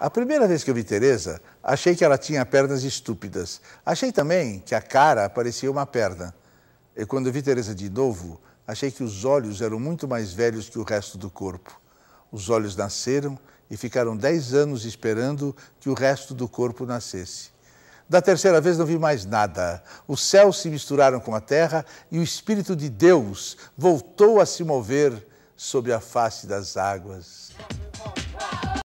A primeira vez que eu vi Teresa, achei que ela tinha pernas estúpidas. Achei também que a cara parecia uma perna. E quando vi Teresa de novo, achei que os olhos eram muito mais velhos que o resto do corpo. Os olhos nasceram e ficaram dez anos esperando que o resto do corpo nascesse. Da terceira vez não vi mais nada. Os céus se misturaram com a terra e o Espírito de Deus voltou a se mover sobre a face das águas.